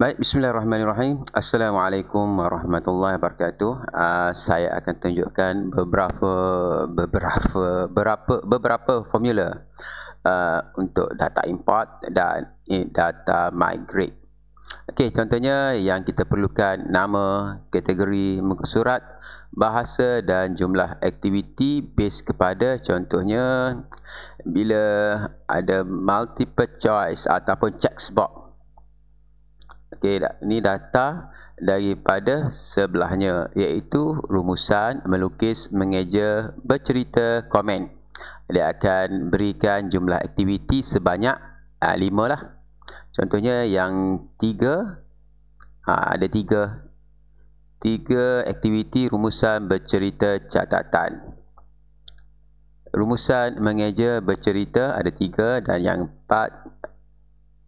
Baik, bismillahirrahmanirrahim. Assalamualaikum warahmatullahi wabarakatuh. Uh, saya akan tunjukkan beberapa beberapa berapa beberapa formula uh, untuk data import dan eh, data migrate. Okey, contohnya yang kita perlukan nama, kategori, muka surat, bahasa dan jumlah aktiviti based kepada contohnya bila ada multiple choice ataupun checkbox okey ni data daripada sebelahnya iaitu rumusan melukis mengeja bercerita komen dia akan berikan jumlah aktiviti sebanyak 5 uh, ah, lah contohnya yang tiga, ha, ada tiga, tiga aktiviti rumusan bercerita catatan rumusan mengeja bercerita ada tiga dan yang empat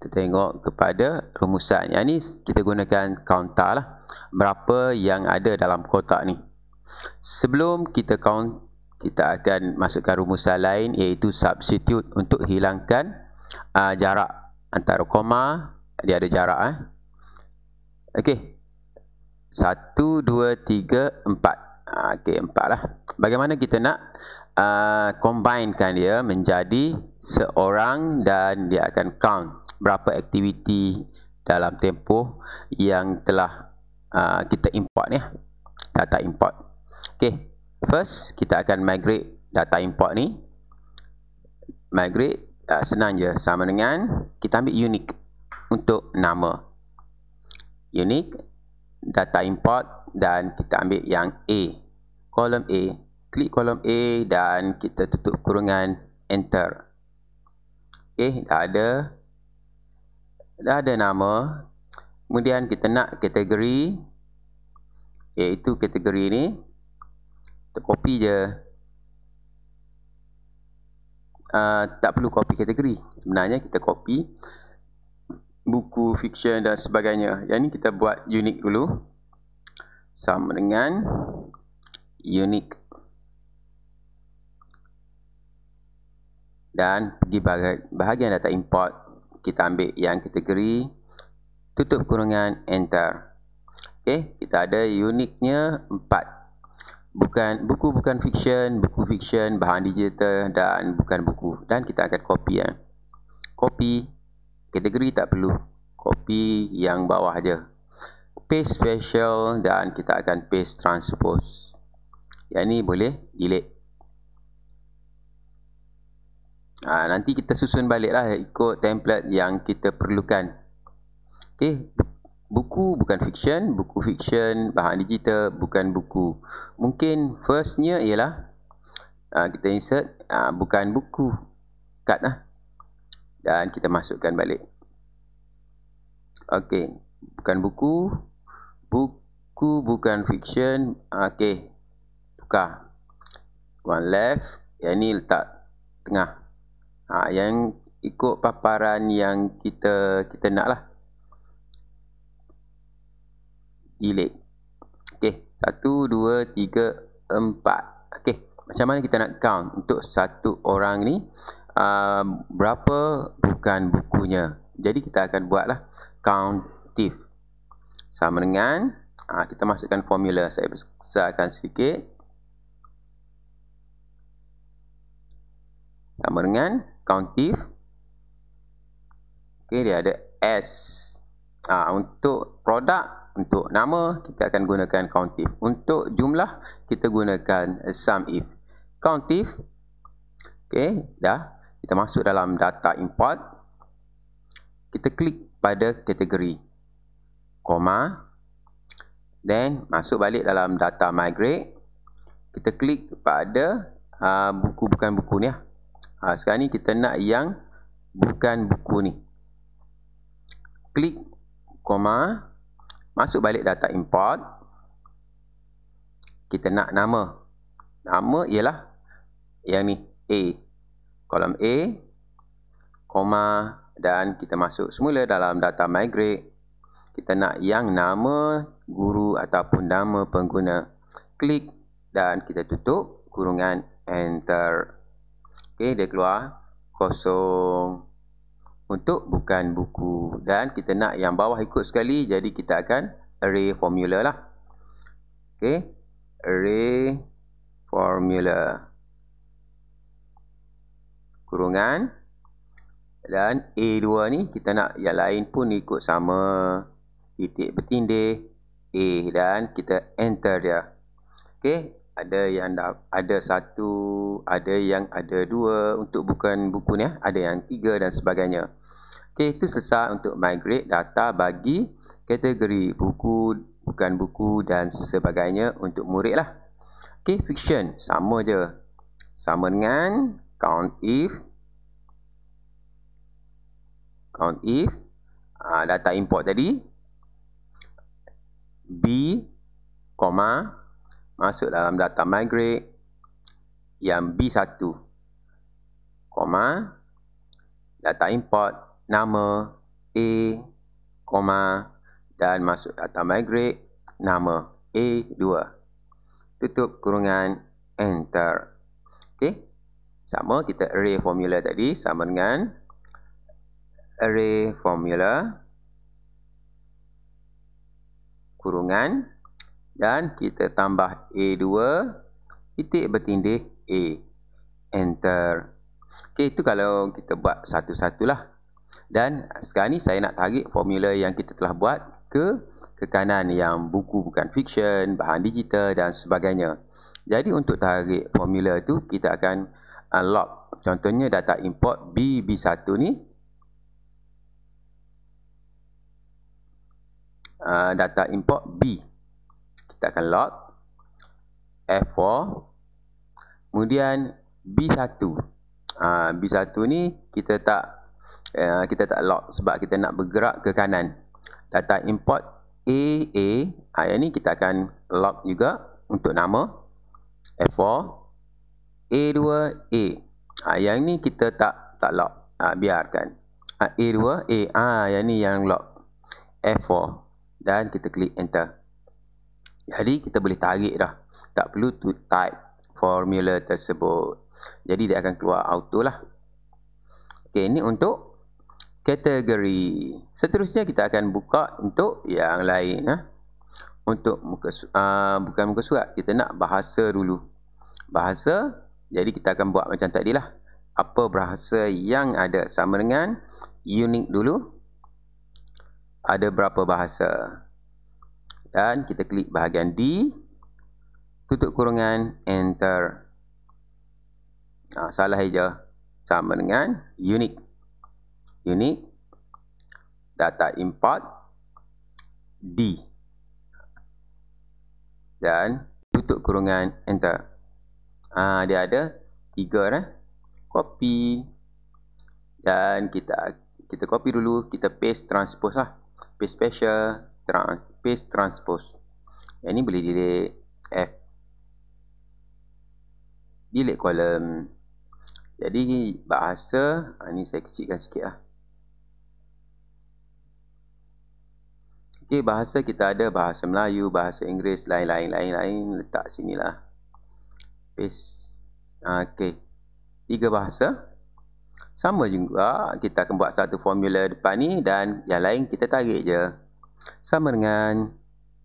kita tengok kepada rumusan yang ni kita gunakan kaunter lah berapa yang ada dalam kotak ni sebelum kita count kita akan masukkan rumusan lain iaitu substitute untuk hilangkan uh, jarak antara koma dia ada jarak eh okey 1 2 3 4 ha, okey 4 lah bagaimana kita nak uh, ah, combine dia menjadi seorang dan dia akan count berapa aktiviti dalam tempoh yang telah uh, kita import ni data import ok first kita akan migrate data import ni migrate uh, senang je sama dengan kita ambil unique untuk nama unique data import dan kita ambil yang A kolom A klik kolom A dan kita tutup kurungan enter ok dah ada dah ada nama kemudian kita nak kategori iaitu kategori ni kita copy je uh, tak perlu copy kategori sebenarnya kita copy buku fiction dan sebagainya yang ni kita buat unik dulu sama dengan unik dan pergi bahagian data import kita ambil yang kategori tutup kurungan enter okey kita ada uniknya 4 bukan buku bukan fiction buku fiction bahan digital dan bukan buku dan kita akan copy ya eh. copy kategori tak perlu copy yang bawah aja paste special dan kita akan paste transpose yang ni boleh delete Ha, nanti kita susun baliklah ikut template yang kita perlukan. Okey, buku bukan fiction, buku fiction bahan digital bukan buku. Mungkin firstnya ialah ha, kita insert ha, bukan buku card dan kita masukkan balik. Okey, bukan buku, buku bukan fiction. Okey, tukar. One left, yang ni letak tengah ha, yang ikut paparan yang kita kita nak lah delete ok, satu, dua, tiga, empat. ok, macam mana kita nak count untuk satu orang ni um, berapa bukan bukunya jadi kita akan buatlah count if sama dengan ha, kita masukkan formula saya besarkan sedikit sama dengan Countif. Okey, dia ada S. Ha, untuk produk, untuk nama, kita akan gunakan Countif. Untuk jumlah, kita gunakan sum if. Countive. Okey, dah. Kita masuk dalam data import. Kita klik pada kategori. Koma. Then, masuk balik dalam data migrate. Kita klik pada uh, buku bukan buku ni lah. Ha, sekarang ni kita nak yang bukan buku ni. Klik koma. Masuk balik data import. Kita nak nama. Nama ialah yang ni A. Kolom A. Koma. Dan kita masuk semula dalam data migrate. Kita nak yang nama guru ataupun nama pengguna. Klik dan kita tutup kurungan enter. Enter. Okey, dia keluar kosong untuk bukan buku dan kita nak yang bawah ikut sekali jadi kita akan array formula lah Okey, array formula kurungan dan A2 ni kita nak yang lain pun ikut sama titik bertindih A dan kita enter dia Okey ada yang dah ada satu, ada yang ada dua untuk bukan buku ni, ada yang tiga dan sebagainya. Okey, itu selesai untuk migrate data bagi kategori buku, bukan buku dan sebagainya untuk murid lah. Okey, fiction sama je. Sama dengan count if count if ah, data import tadi b, masuk dalam data migrate yang B1, koma, data import nama A, koma, dan masuk data migrate nama A2. Tutup kurungan, enter. Okey, sama kita array formula tadi sama dengan array formula kurungan dan kita tambah A2 titik bertindih A enter ok itu kalau kita buat satu-satulah dan sekarang ni saya nak tarik formula yang kita telah buat ke ke kanan yang buku bukan fiksyen, bahan digital dan sebagainya jadi untuk tarik formula tu kita akan unlock contohnya data import BB1 ni Uh, data import B kita akan log F4 kemudian B1 uh, B1 ni kita tak uh, kita tak log sebab kita nak bergerak ke kanan data import AA uh, ah, yang ni kita akan log juga untuk nama F4 A2 A uh, yang ni kita tak tak log uh, ah, biarkan uh, A2 A uh, yang ni yang log F4 dan kita klik enter jadi kita boleh tarik dah. Tak perlu to type formula tersebut. Jadi dia akan keluar auto lah. Okey, ini untuk kategori. Seterusnya kita akan buka untuk yang lain ha? Untuk muka uh, bukan muka surat, kita nak bahasa dulu. Bahasa. Jadi kita akan buat macam tadi lah. Apa bahasa yang ada sama dengan unik dulu? Ada berapa bahasa? dan kita klik bahagian D tutup kurungan enter ha, salah hija sama dengan unique unique data import D dan tutup kurungan enter ha, dia ada tiga eh? copy dan kita kita copy dulu kita paste transpose lah paste special trans, paste transpose yang ni boleh delete F delete kolom jadi bahasa ha, ni saya kecilkan sikit lah Okay, bahasa kita ada bahasa Melayu, bahasa Inggeris, lain-lain, lain-lain. Letak sini lah. Paste. Ha, okay. Tiga bahasa. Sama juga. Kita akan buat satu formula depan ni dan yang lain kita tarik je sama dengan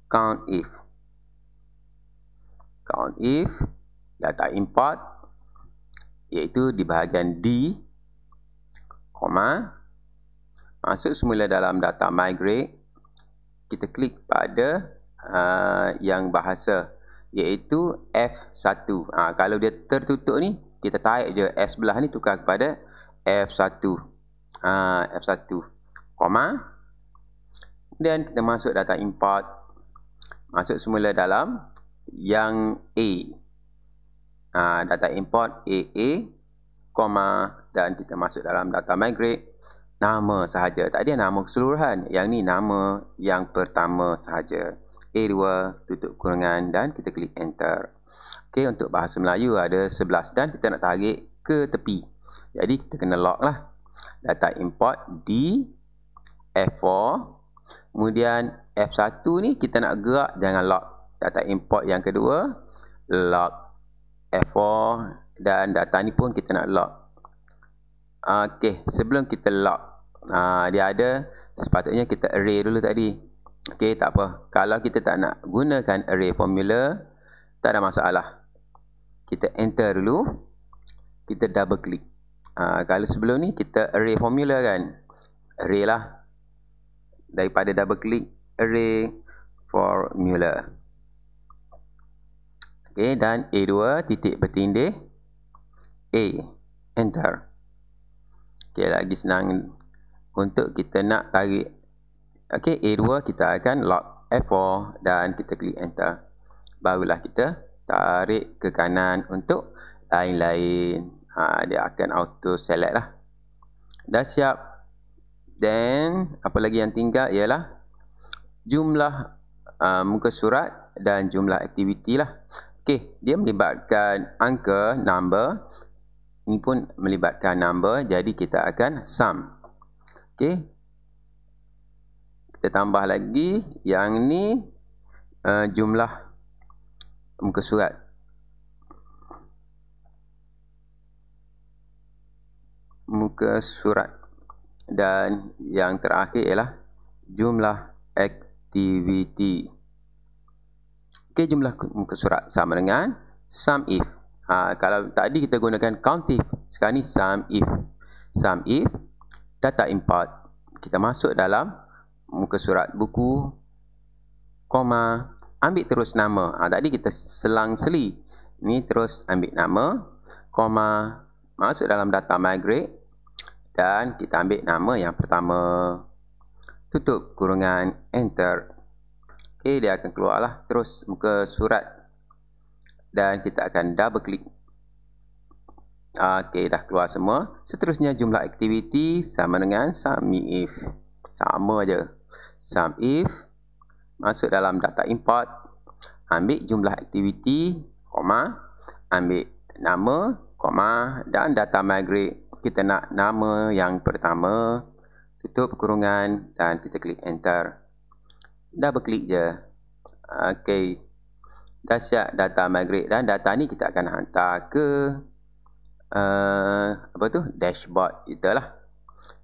count if. Count if data import iaitu di bahagian D, koma, masuk semula dalam data migrate, kita klik pada uh, yang bahasa iaitu F1. Ha, ah, kalau dia tertutup ni, kita type je F sebelah ni tukar kepada F1. Ha, F1, koma, Then kita masuk data import. Masuk semula dalam yang A. Ha, data import AA, koma, dan kita masuk dalam data migrate. Nama sahaja. Tak ada nama keseluruhan. Yang ni nama yang pertama sahaja. A2, tutup kurungan dan kita klik enter. Okey, untuk bahasa Melayu ada 11 dan kita nak tarik ke tepi. Jadi kita kena lock lah. Data import D, F4, Kemudian F1 ni kita nak gerak jangan lock data import yang kedua. Lock F4 dan data ni pun kita nak lock. Okey, sebelum kita lock uh, dia ada sepatutnya kita array dulu tadi. Okey, tak apa. Kalau kita tak nak gunakan array formula tak ada masalah. Kita enter dulu. Kita double click. Uh, kalau sebelum ni kita array formula kan. Array lah daripada double click array for formula. okay dan A2 titik bertindih A enter. Okey lagi senang untuk kita nak tarik okey A2 kita akan lock F4 dan kita klik enter. Barulah kita tarik ke kanan untuk lain-lain. Ha, dia akan auto select lah. Dah siap dan apa lagi yang tinggal ialah jumlah uh, muka surat dan jumlah aktiviti lah. Okey, dia melibatkan angka, number. Ini pun melibatkan number. Jadi kita akan sum. Okey. Kita tambah lagi yang ni uh, jumlah muka surat. Muka surat dan yang terakhir ialah jumlah aktiviti. Okey, jumlah muka surat sama dengan sum if. Ha, kalau tadi kita gunakan count if, sekarang ni sum if. Sum if, data import. Kita masuk dalam muka surat buku, koma, ambil terus nama. Ha, tadi kita selang seli. Ni terus ambil nama, koma, masuk dalam data migrate dan kita ambil nama yang pertama tutup kurungan enter ok eh, dia akan keluarlah terus muka surat dan kita akan double click ok dah keluar semua seterusnya jumlah aktiviti sama dengan sum if sama je sum if masuk dalam data import ambil jumlah aktiviti koma ambil nama koma dan data migrate kita nak nama yang pertama tutup kurungan dan kita klik enter dah berklik je ok dah siap data migrate dan data ni kita akan hantar ke uh, apa tu dashboard kita lah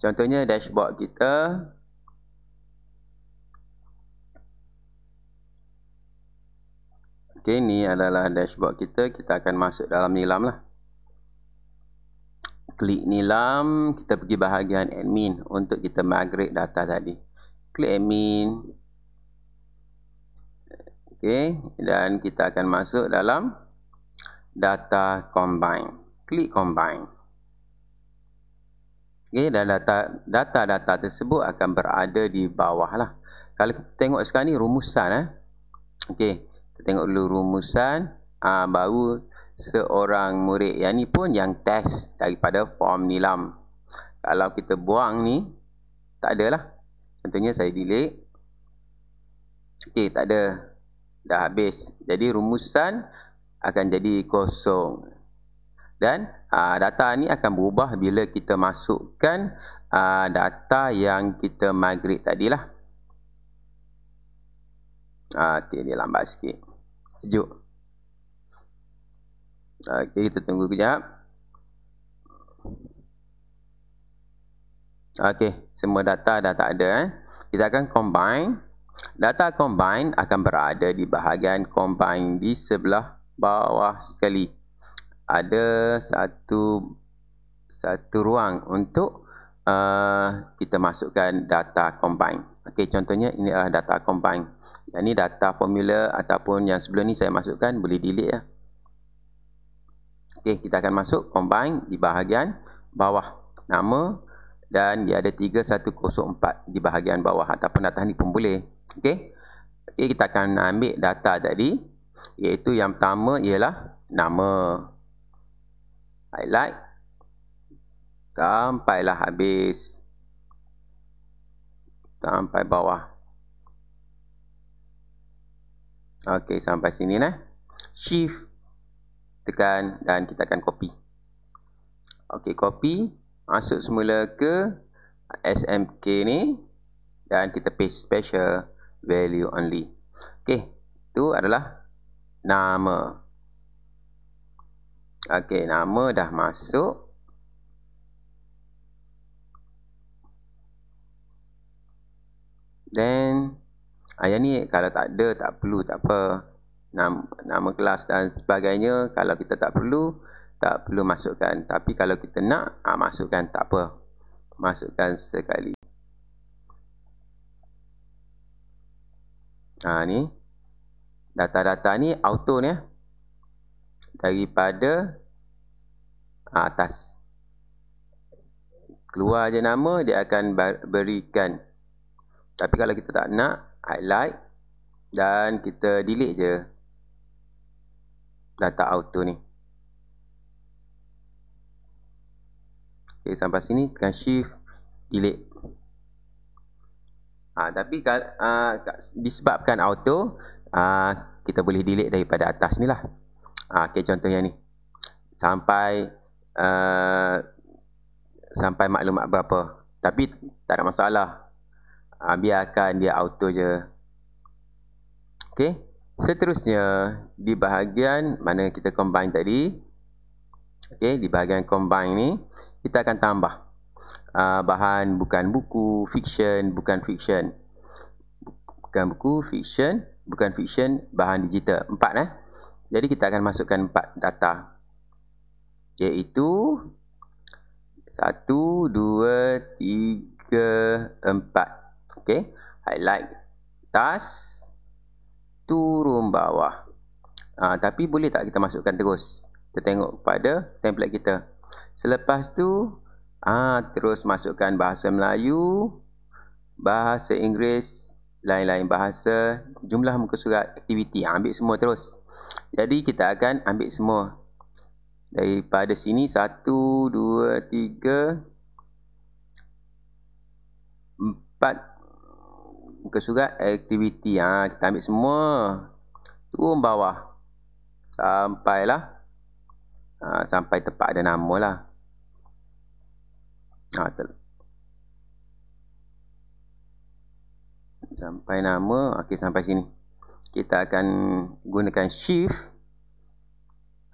contohnya dashboard kita ok ni adalah dashboard kita kita akan masuk dalam nilam lah klik nilam kita pergi bahagian admin untuk kita migrate data tadi klik admin Okey dan kita akan masuk dalam data combine klik combine Okey dan data-data tersebut akan berada di bawah lah kalau kita tengok sekarang ni rumusan eh. ok kita tengok dulu rumusan uh, baru seorang murid yang ni pun yang test daripada form nilam kalau kita buang ni tak ada lah. Tentunya saya delete ok tak ada dah habis jadi rumusan akan jadi kosong dan aa, ah, data ni akan berubah bila kita masukkan aa, ah, data yang kita migrate tadi lah. Ah, ok dia lambat sikit sejuk Okey, kita tunggu kejap. Okey, semua data dah tak ada. Eh. Kita akan combine. Data combine akan berada di bahagian combine di sebelah bawah sekali. Ada satu satu ruang untuk uh, kita masukkan data combine. Okey, contohnya ini adalah data combine. Yang ini data formula ataupun yang sebelum ni saya masukkan boleh delete lah. Okey, kita akan masuk combine di bahagian bawah nama dan dia ada 3104 di bahagian bawah ataupun data ni pun boleh. Okey. Okey, kita akan ambil data tadi iaitu yang pertama ialah nama highlight sampailah habis sampai bawah Okey sampai sini nah. Shift tekan dan kita akan copy. Okey, copy masuk semula ke SMK ni dan kita paste special value only. Okey, itu adalah nama. Okey, nama dah masuk. Then, ayah ni kalau tak ada, tak perlu, tak apa nama, nama kelas dan sebagainya kalau kita tak perlu tak perlu masukkan tapi kalau kita nak ah, masukkan tak apa masukkan sekali ah ni data-data ni auto ni eh. daripada ah, atas keluar aja nama dia akan berikan tapi kalau kita tak nak highlight dan kita delete je data auto ni. Okay, sampai sini tekan shift delete. ha, tapi uh, disebabkan auto uh, kita boleh delete daripada atas ni lah. Ah okay, contohnya ni. Sampai uh, sampai maklumat berapa. Tapi tak ada masalah. Uh, biarkan dia auto je. Okay. Seterusnya, di bahagian mana kita combine tadi okay, Di bahagian combine ni Kita akan tambah uh, Bahan bukan buku, fiction, bukan fiction Bukan buku, fiction, bukan fiction, bahan digital Empat eh Jadi kita akan masukkan empat data Iaitu Satu, dua, tiga, empat Okay Highlight Task turun bawah. Ha, tapi boleh tak kita masukkan terus? Kita tengok pada template kita. Selepas tu, ha, terus masukkan bahasa Melayu, bahasa Inggeris, lain-lain bahasa, jumlah muka surat, aktiviti. Ha, ambil semua terus. Jadi kita akan ambil semua. Daripada sini, satu, dua, tiga, empat muka surat aktiviti ha, kita ambil semua turun bawah sampailah ha, sampai tempat ada nama lah ha, sampai nama Okey sampai sini kita akan gunakan shift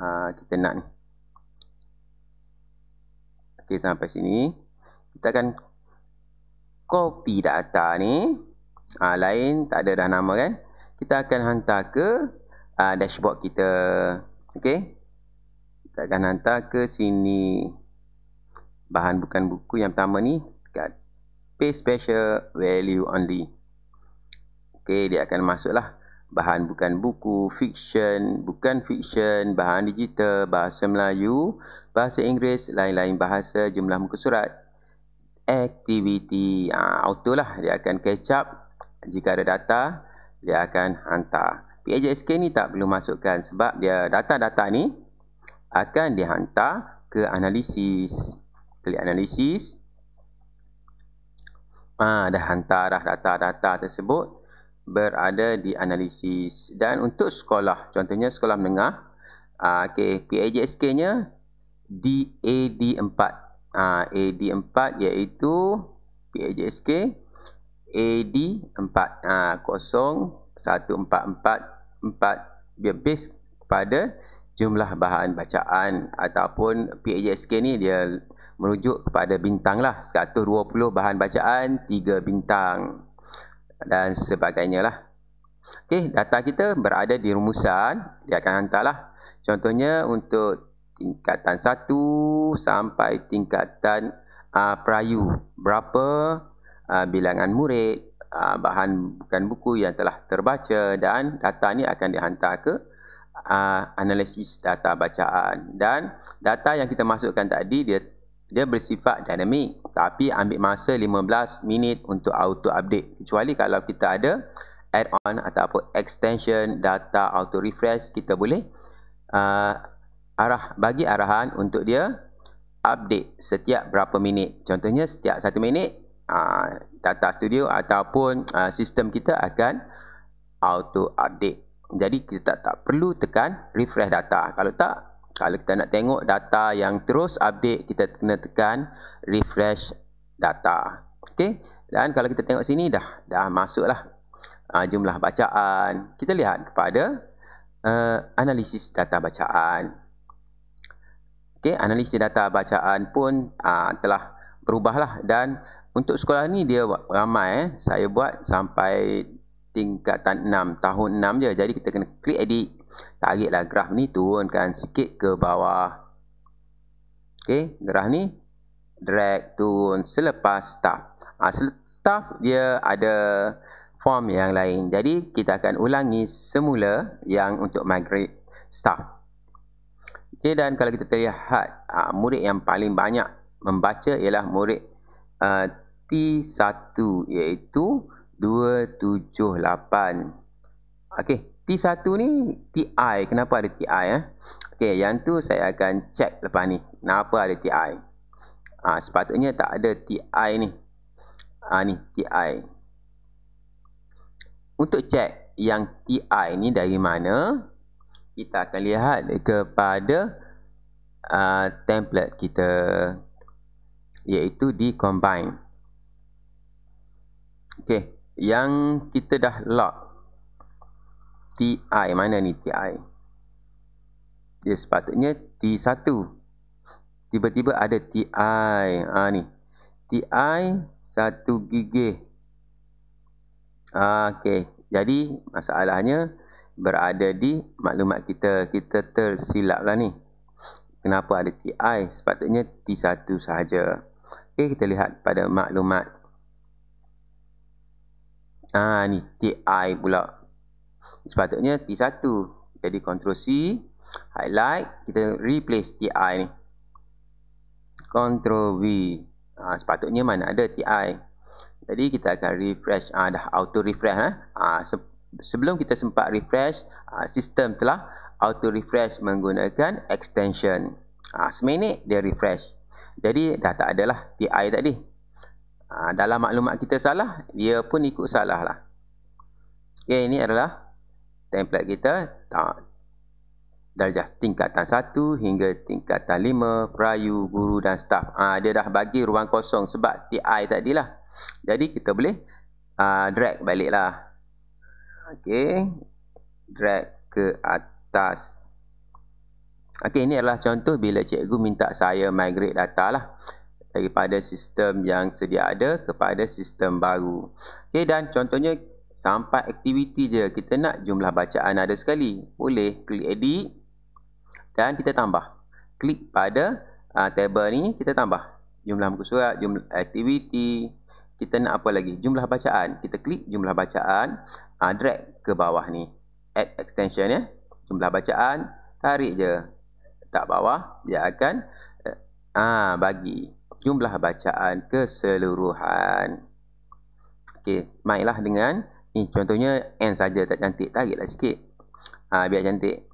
ha, kita nak ni Okey sampai sini kita akan copy data ni uh, lain tak ada dah nama kan kita akan hantar ke uh, dashboard kita okey kita akan hantar ke sini bahan bukan buku yang pertama ni dekat pay special value only okey dia akan masuk lah bahan bukan buku fiction bukan fiction bahan digital bahasa Melayu bahasa Inggeris lain-lain bahasa jumlah muka surat aktiviti ha, auto lah dia akan catch up jika ada data dia akan hantar PHSK ni tak perlu masukkan sebab dia data-data ni akan dihantar ke analisis klik analisis ah ha, dah hantar dah data-data tersebut berada di analisis dan untuk sekolah contohnya sekolah menengah ah ha, okey PHSK nya DAD4 ah ha, AD4 iaitu PHSK AD 0144 berbis kepada jumlah bahan bacaan ataupun PAJSK ni dia merujuk kepada bintang lah 120 bahan bacaan 3 bintang dan sebagainya lah ok data kita berada di rumusan dia akan lah contohnya untuk tingkatan 1 sampai tingkatan uh, perayu berapa Ah, bilangan murid, ah, bahan bukan buku yang telah terbaca dan data ini akan dihantar ke ah, analisis data bacaan dan data yang kita masukkan tadi dia dia bersifat dinamik tapi ambil masa 15 minit untuk auto update kecuali kalau kita ada add-on ataupun extension data auto refresh kita boleh uh, arah bagi arahan untuk dia update setiap berapa minit contohnya setiap 1 minit Uh, data studio ataupun uh, sistem kita akan auto update jadi kita tak, tak perlu tekan refresh data kalau tak kalau kita nak tengok data yang terus update kita kena tekan refresh data okey dan kalau kita tengok sini dah dah masuklah uh, jumlah bacaan kita lihat kepada uh, analisis data bacaan okey analisis data bacaan pun uh, telah berubahlah dan untuk sekolah ni dia ramai eh. Saya buat sampai tingkatan 6, tahun 6 je. Jadi kita kena klik edit. Tariklah graf ni turunkan sikit ke bawah. Okey, graf ni drag turun selepas staff. Ah ha, staff dia ada form yang lain. Jadi kita akan ulangi semula yang untuk migrate staff. Okey dan kalau kita terlihat ha, murid yang paling banyak membaca ialah murid uh, bukti 1 iaitu 278. Okey, T1 ni TI. Kenapa ada TI eh? Okey, yang tu saya akan check lepas ni. Kenapa ada TI? Ah, ha, sepatutnya tak ada TI ni. Ah ha, ni TI. Untuk check yang TI ni dari mana, kita akan lihat kepada uh, template kita iaitu di combine. Okey, yang kita dah lock TI mana ni TI? Dia sepatutnya T1. Tiba-tiba ada TI. Ah ha, ni. TI 1 GB. Ah ha, okey. Jadi masalahnya berada di maklumat kita kita tersilaplah ni. Kenapa ada TI? Sepatutnya T1 sahaja. Okey, kita lihat pada maklumat Ha ni TI pula. Sepatutnya T1. Jadi control C highlight kita replace TI ni. Control V. Ha, sepatutnya mana ada TI. Jadi kita akan refresh ha, dah auto refresh Ha. Ha, se sebelum kita sempat refresh, ha, sistem telah auto refresh menggunakan extension. Ha, seminit dia refresh. Jadi dah tak adalah TI tadi ha, dalam maklumat kita salah, dia pun ikut salah lah. Okay, ini adalah template kita. Tak. Darjah tingkatan 1 hingga tingkatan 5, perayu, guru dan staff. Ha, dia dah bagi ruang kosong sebab TI tadi lah. Jadi kita boleh uh, drag balik lah. Okay. Drag ke atas. Okay, ini adalah contoh bila cikgu minta saya migrate data lah daripada sistem yang sedia ada kepada sistem baru. Okey dan contohnya sampai aktiviti je kita nak jumlah bacaan ada sekali. Boleh klik edit dan kita tambah. Klik pada uh, table ni kita tambah jumlah muka surat, jumlah aktiviti, kita nak apa lagi? Jumlah bacaan. Kita klik jumlah bacaan, uh, drag ke bawah ni. Add extension ya. Eh. Jumlah bacaan, tarik je. Tak bawah dia akan eh, ah uh, bagi jumlah bacaan keseluruhan. Okey, mainlah dengan ni contohnya N saja tak cantik, tariklah sikit. Ah biar cantik.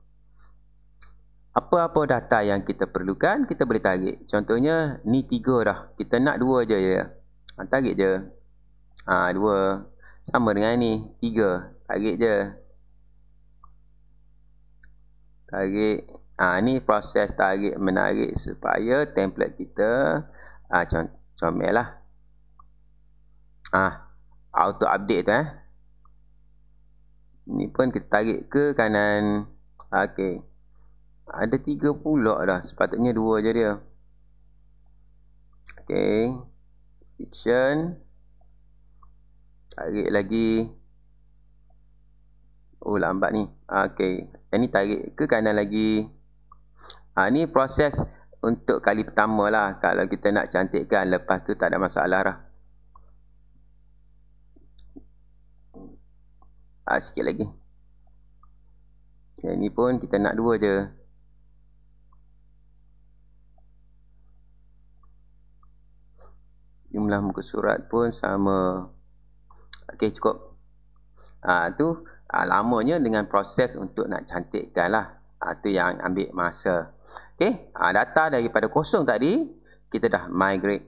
Apa-apa data yang kita perlukan, kita boleh tarik. Contohnya ni tiga dah. Kita nak dua aja ya. Ha, tarik je. Ah ha, 2 sama dengan ni tiga, Tarik je. Tarik. Ah ha, ni proses tarik menarik supaya template kita ah ha, com comel lah ah ha, auto update tu eh ni pun kita tarik ke kanan okey ada tiga pulak dah sepatutnya dua je dia okey fiction tarik lagi oh lambat ni okey ini tarik ke kanan lagi ah ha, ni proses untuk kali pertama lah kalau kita nak cantikkan lepas tu tak ada masalah lah ha, sikit lagi yang ni pun kita nak dua je jumlah muka surat pun sama ok cukup ha, tu ha, lamanya dengan proses untuk nak cantikkan lah ha, tu yang ambil masa Okey, ha, data daripada kosong tadi kita dah migrate.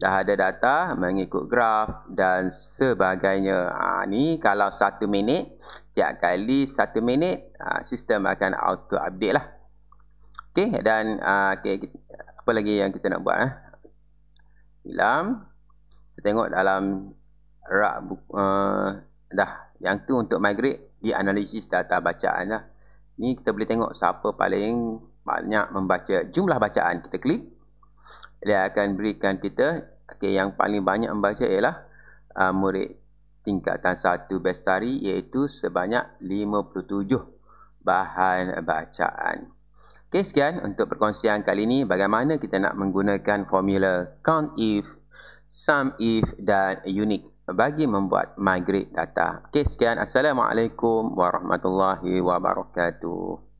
Dah ada data mengikut graf dan sebagainya. Ha, ni kalau satu minit, tiap kali satu minit, ha, sistem akan auto update lah. Okey, dan ha, okay, apa lagi yang kita nak buat? Eh? Hilang. Kita tengok dalam rak uh, dah yang tu untuk migrate di analisis data bacaan lah. Ni kita boleh tengok siapa paling banyak membaca jumlah bacaan. Kita klik. Dia akan berikan kita. Okay, yang paling banyak membaca ialah uh, murid tingkatan 1 bestari iaitu sebanyak 57 bahan bacaan. Okay, sekian untuk perkongsian kali ini bagaimana kita nak menggunakan formula count if, sum if dan unique bagi membuat migrate data. Okey, sekian. Assalamualaikum warahmatullahi wabarakatuh.